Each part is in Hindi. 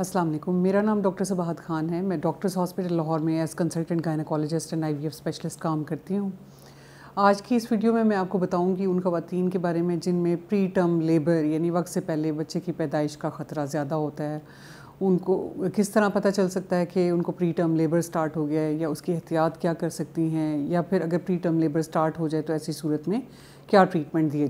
अस्सलाम वालेकुम मेरा नाम डॉक्टर सबाहत खान है मैं डॉक्टर्स हॉस्पिटल लाहौर में as consultant gynaecologist and IVF specialist काम करती हूँ आज की इस वीडियो में मैं आपको बताऊँगी उन खातन के बारे में जिनमें प्री टर्म लेबर यानी वक्त से पहले बच्चे की पैदाइश का ख़तरा ज़्यादा होता है उनको किस तरह पता चल सकता है कि उनको प्री टर्म लेबर स्टार्ट हो गया है या उसकी एहतियात क्या कर सकती हैं या फिर अगर प्री टर्म लेबर स्टार्ट हो जाए तो ऐसी सूरत में क्या ट्रीटमेंट दिए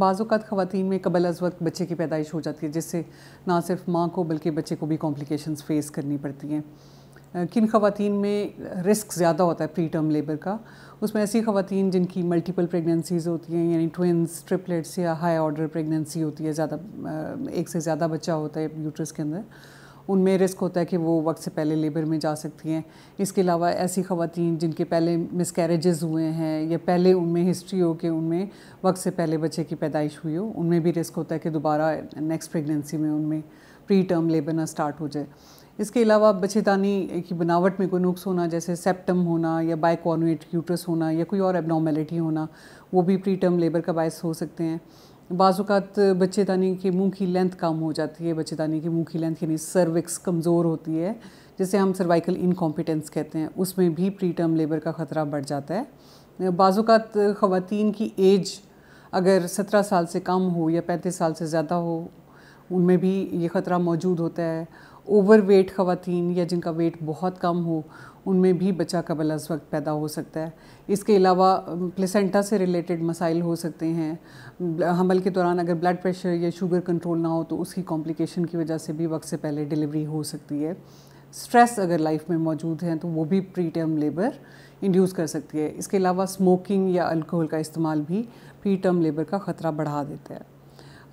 बाज़ात ख़वान में कबल अज वक्त बच्चे की पैदाइश हो जाती है जिससे ना सिर्फ माँ को बल्कि बच्चे को भी कॉम्प्लिकेशन फ़ेस करनी पड़ती हैं किन खातन में रिस्क ज़्यादा होता है प्री टर्म लेबर का उसमें ऐसी खातन जिनकी मल्टीपल प्रेगनेंसीज़ होती हैं यानी ट्विंस ट्रिपलेट्स या हाई ऑर्डर प्रेगनेंसी होती है ज़्यादा एक से ज़्यादा बच्चा होता है यूट्रस के अंदर उनमें रिस्क होता है कि वो वक्त से पहले लेबर में जा सकती हैं इसके अलावा ऐसी खातन जिनके पहले मिसकैरेजेस हुए हैं या पहले उनमें हिस्ट्री हो कि उनमें वक्त से पहले बच्चे की पैदाइश हुई हो उनमें भी रिस्क होता है कि दोबारा नेक्स्ट प्रेगनेंसी में उनमें प्री टर्म लेबर ना स्टार्ट हो जाए इसके अलावा बच्चेदानी की बनावट में कोई नुक्स होना जैसे सेप्टम होना या बाइकॉर्नुएट यूट्रस होना या कोई और एबनॉर्मेलिटी होना वो भी प्री टर्म लेबर का बायस हो सकते हैं बाज़ात बच्चेदानी के मुंह की लेंथ कम हो जाती है बच्चेदानी के मुंह की लेंथ यानी सर्विक्स कमज़ोर होती है जिसे हम सर्वाइकल इनकॉम्पिटेंस कहते हैं उसमें भी प्री टर्म लेबर का ख़तरा बढ़ जाता है बाज़ात ख़वान की एज अगर सत्रह साल से कम हो या पैंतीस साल से ज़्यादा हो उनमें भी ये ख़तरा मौजूद होता है ओवर वेट ख़वान या जिनका वेट बहुत कम हो उनमें भी बच्चा कबल अस वक्त पैदा हो सकता है इसके अलावा प्लेसेंटा से रिलेटेड मसाइल हो सकते हैं हमल के दौरान अगर ब्लड प्रेशर या शुगर कंट्रोल ना हो तो उसकी कॉम्प्लिकेशन की वजह से भी वक्त से पहले डिलीवरी हो सकती है स्ट्रेस अगर लाइफ में मौजूद हैं तो वो भी प्री टर्म लेबर इंड्यूस कर सकती है इसके अलावा स्मोकिंग या अल्कोहल का इस्तेमाल भी प्री टर्म लेबर का ख़तरा बढ़ा देता है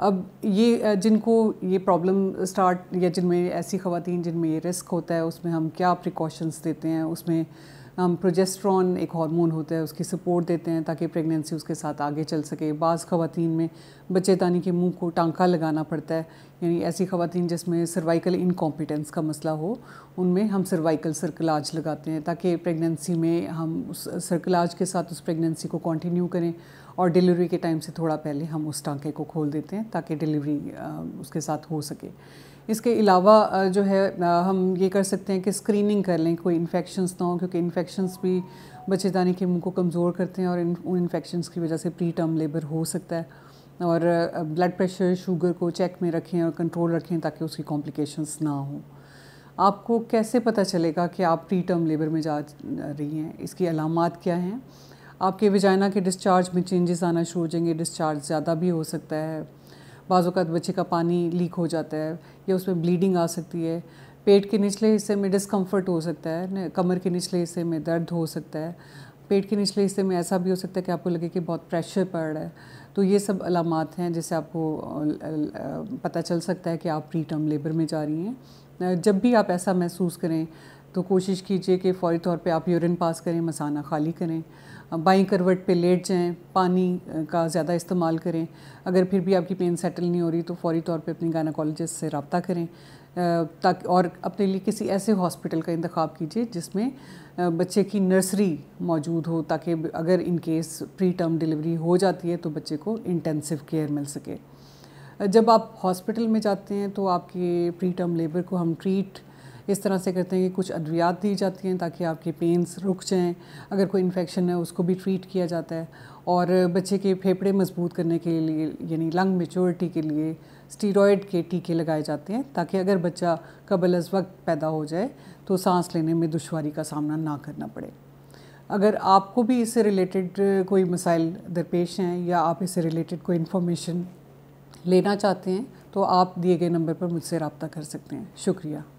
अब ये जिनको ये प्रॉब्लम स्टार्ट या जिनमें ऐसी खातन जिनमें ये रिस्क होता है उसमें हम क्या प्रिकॉशंस देते हैं उसमें हम प्रोजेस्ट्रॉन एक हार्मोन होता है उसकी सपोर्ट देते हैं ताकि प्रेगनेंसी उसके साथ आगे चल सके बाज़ खवतिन में बच्चेदानी के मुंह को टांका लगाना पड़ता है यानी ऐसी खवतिन जिसमें सर्वाइकल इनकॉम्पिटेंस का मसला हो उनमें हम सर्वाइकल सर्कलाज लगाते हैं ताकि प्रेगनेंसी में हम उस सर्कलाज के साथ उस प्रेगनेंसी को कंटिन्यू करें और डिलीवरी के टाइम से थोड़ा पहले हम उस टांके को खोल देते हैं ताकि डिलीवरी उसके साथ हो सके इसके अलावा जो है हम ये कर सकते हैं कि स्क्रीनिंग कर लें कोई इन्फेक्शन ना हो क्योंकि इन्फेक्शन इन्फेक्शंस भी बच्चेदानी के मुंह को कमज़ोर करते हैं और इन उन इन्फेक्शंस की वजह से प्री टर्म लेबर हो सकता है और ब्लड प्रेशर शुगर को चेक में रखें और कंट्रोल रखें ताकि उसकी कॉम्प्लिकेशंस ना हो आपको कैसे पता चलेगा कि आप प्री टर्म लेबर में जा रही हैं इसकी अलामत क्या हैं आपके विजाइना के डिस्चार्ज में चेंजेस आना शुरू हो जाएंगे डिस्चार्ज ज़्यादा भी हो सकता है बाज़त बच्चे का पानी लीक हो जाता है या उसमें ब्लीडिंग आ सकती है पेट के निचले हिस्से में डिस्कम्फर्ट हो सकता है कमर के निचले हिस्से में दर्द हो सकता है पेट के निचले हिस्से में ऐसा भी हो सकता है कि आपको लगे कि बहुत प्रेशर पड़ रहा है तो ये सब अलामत हैं जिससे आपको पता चल सकता है कि आप प्री टर्म लेबर में जा रही हैं जब भी आप ऐसा महसूस करें तो कोशिश कीजिए कि फ़ौरी तौर पे आप यूरिन पास करें मसाना खाली करें बाई करवट पे लेट जाएं पानी का ज़्यादा इस्तेमाल करें अगर फिर भी आपकी पेन सेटल नहीं हो रही तो फौरी तौर पे अपने गायनाकोलॉजिस्ट से रबता करें ताकि और अपने लिए किसी ऐसे हॉस्पिटल का इंतखब कीजिए जिसमें बच्चे की नर्सरी मौजूद हो ताकि अगर इनकेस प्री टर्म डिलीवरी हो जाती है तो बच्चे को इंटेंसिव केयर मिल सके जब आप हॉस्पिटल में जाते हैं तो आपके प्री टर्म लेबर को हम ट्रीट इस तरह से करते हैं कि कुछ अद्वियात दी जाती हैं ताकि आपके पेंस रुक जाएं अगर कोई इन्फेक्शन है उसको भी ट्रीट किया जाता है और बच्चे के फेफड़े मजबूत करने के लिए यानी लंग मेच्योरिटी के लिए स्टीरॉयड के टीके लगाए जाते हैं ताकि अगर बच्चा कबल अज वक्त पैदा हो जाए तो सांस लेने में दुशारी का सामना ना करना पड़े अगर आपको भी इससे रिलेटेड कोई मसाइल दरपेश हैं या आप इससे रिलेटेड कोई इन्फॉर्मेशन लेना चाहते हैं तो आप दिए गए नंबर पर मुझसे रबता कर सकते हैं शुक्रिया